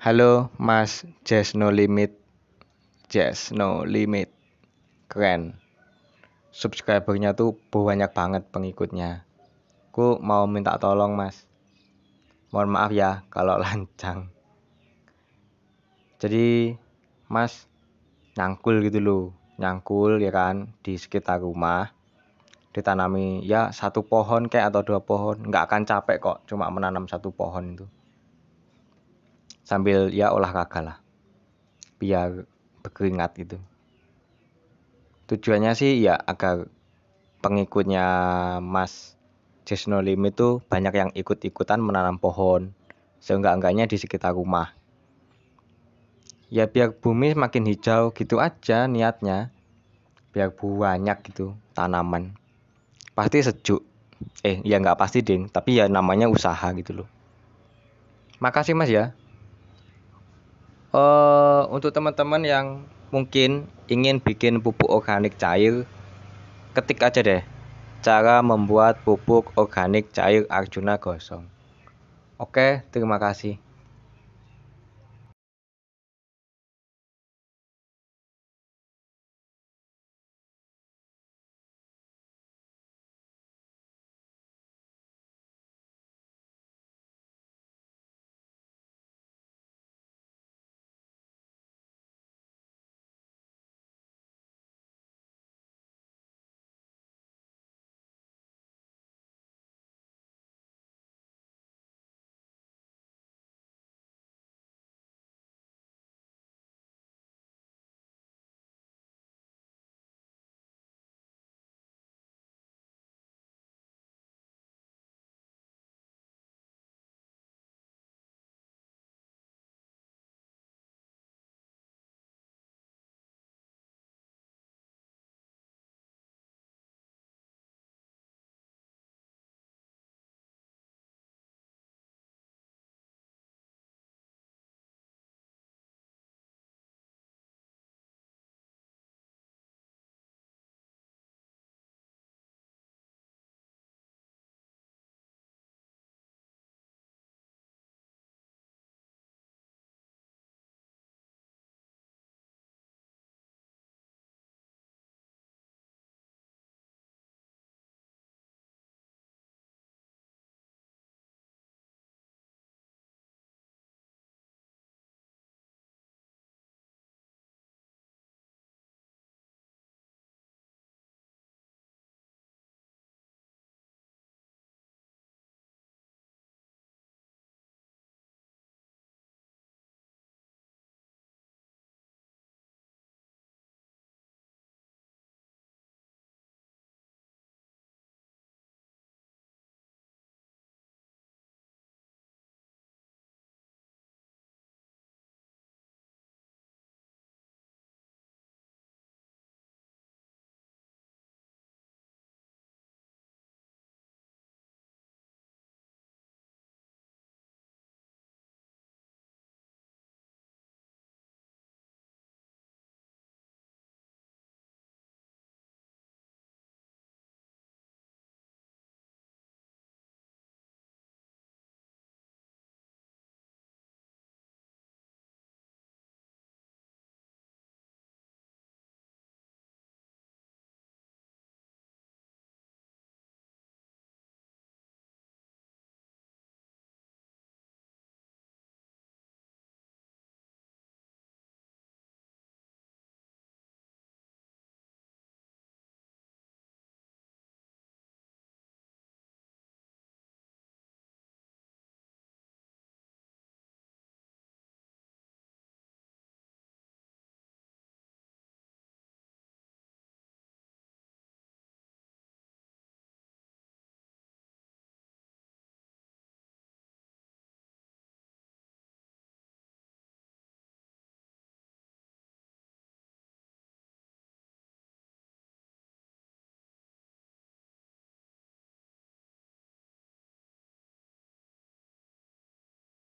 Halo Mas Jazz No Limit Jazz No Limit Keren Subscribernya tuh banyak banget pengikutnya Ku mau minta tolong mas Mohon maaf ya kalau lancang Jadi mas nyangkul gitu loh Nyangkul ya kan di sekitar rumah Ditanami ya satu pohon kayak atau dua pohon Nggak akan capek kok cuma menanam satu pohon itu sambil ya olahraga lah biar berkeringat gitu tujuannya sih ya agar pengikutnya Mas Just No itu banyak yang ikut-ikutan menanam pohon seenggak-enggaknya di sekitar rumah ya biar bumi semakin hijau gitu aja niatnya biar banyak gitu tanaman pasti sejuk eh ya nggak pasti ding tapi ya namanya usaha gitu loh makasih mas ya uh, untuk teman-teman yang mungkin ingin bikin pupuk organik cair, ketik aja deh cara membuat pupuk organik cair Arjuna Gosong. Oke, terima kasih.